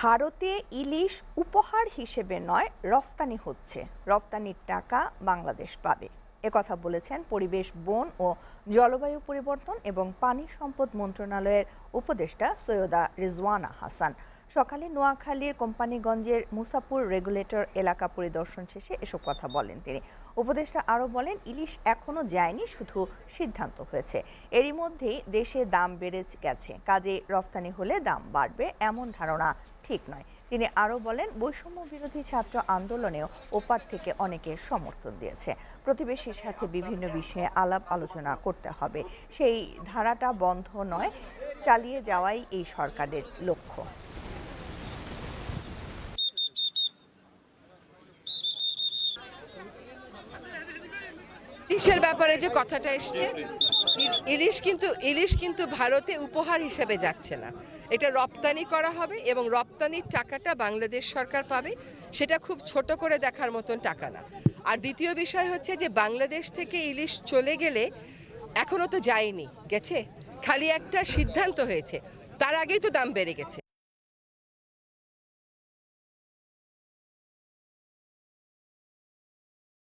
ভারতে ইলিশ উপহার হিসেবে নয় রফতানি হচ্ছে রফতানির টাকা বাংলাদেশ পাবে কথা বলেছেন পরিবেশ বন ও জলবায়ু পরিবর্তন এবং পানি সম্পদ মন্ত্রণালয়ের উপদেষ্টা সৈয়দা রিজওয়ানা হাসান সকালে নোয়াখালীর কোম্পানিগঞ্জের মুসাপুর রেগুলেটর এলাকা পরিদর্শন শেষে এসব কথা বলেন তিনি উপদেষ্টা আরও বলেন ইলিশ এখনও যায়নি শুধু সিদ্ধান্ত হয়েছে এরই মধ্যেই দেশে দাম বেড়ে গেছে কাজে রফতানি হলে দাম বাড়বে এমন ধারণা ঠিক নয় তিনি আরও বলেন বৈষম্য বিরোধী ছাত্র আন্দোলনেও ওপার থেকে অনেকে সমর্থন দিয়েছে প্রতিবেশীর সাথে বিভিন্ন বিষয়ে আলাপ আলোচনা করতে হবে সেই ধারাটা বন্ধ নয় চালিয়ে যাওয়াই এই সরকারের লক্ষ্য ইলিশের ব্যাপারে যে কথাটা এসছে ইলিশ কিন্তু ইলিশ কিন্তু ভারতে উপহার হিসেবে যাচ্ছে না এটা রপ্তানি করা হবে এবং রপ্তানির টাকাটা বাংলাদেশ সরকার পাবে সেটা খুব ছোট করে দেখার মতন টাকা না আর দ্বিতীয় বিষয় হচ্ছে যে বাংলাদেশ থেকে ইলিশ চলে গেলে এখনও তো যায়নি গেছে খালি একটা সিদ্ধান্ত হয়েছে তার আগেই তো দাম বেড়ে গেছে